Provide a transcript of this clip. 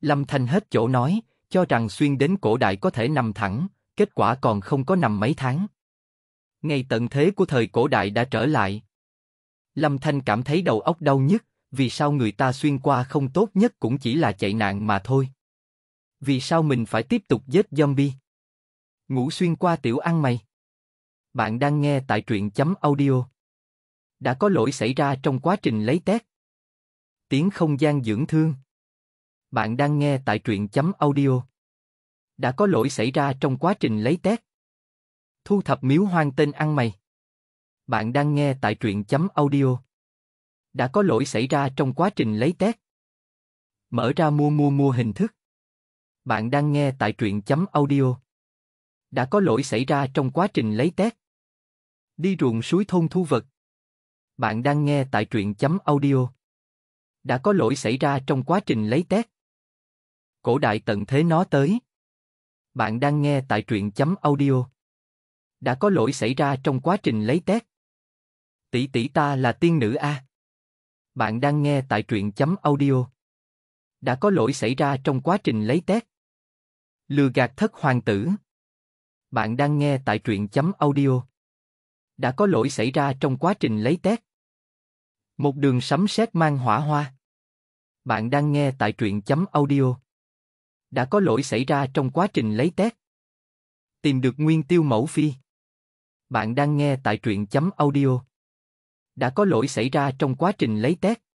Lâm Thanh hết chỗ nói, cho rằng xuyên đến cổ đại có thể nằm thẳng, kết quả còn không có nằm mấy tháng. Ngày tận thế của thời cổ đại đã trở lại. Lâm Thanh cảm thấy đầu óc đau nhất, vì sao người ta xuyên qua không tốt nhất cũng chỉ là chạy nạn mà thôi. Vì sao mình phải tiếp tục giết zombie? Ngủ xuyên qua tiểu ăn mày. Bạn đang nghe tại truyện chấm audio. Đã có lỗi xảy ra trong quá trình lấy test. Tiếng không gian dưỡng thương. Bạn đang nghe tại truyện chấm audio. Đã có lỗi xảy ra trong quá trình lấy test. Thu thập miếu hoang tên ăn mày. Bạn đang nghe tại truyện chấm audio. Đã có lỗi xảy ra trong quá trình lấy test. Mở ra mua mua mua hình thức. Bạn đang nghe tại truyện chấm audio. Đã có lỗi xảy ra trong quá trình lấy test. Đi ruộng suối thôn thu vật. Bạn đang nghe tại truyện chấm audio. Đã có lỗi xảy ra trong quá trình lấy test cổ đại tận thế nó tới. Bạn đang nghe tại truyện chấm audio. Đã có lỗi xảy ra trong quá trình lấy test. Tỷ tỷ ta là tiên nữ A. Bạn đang nghe tại truyện chấm audio. Đã có lỗi xảy ra trong quá trình lấy test. Lừa gạt thất hoàng tử. Bạn đang nghe tại truyện chấm audio. Đã có lỗi xảy ra trong quá trình lấy test. Một đường sấm sét mang hỏa hoa. Bạn đang nghe tại truyện chấm audio đã có lỗi xảy ra trong quá trình lấy test. Tìm được nguyên tiêu mẫu phi. Bạn đang nghe tại truyện chấm audio. Đã có lỗi xảy ra trong quá trình lấy test.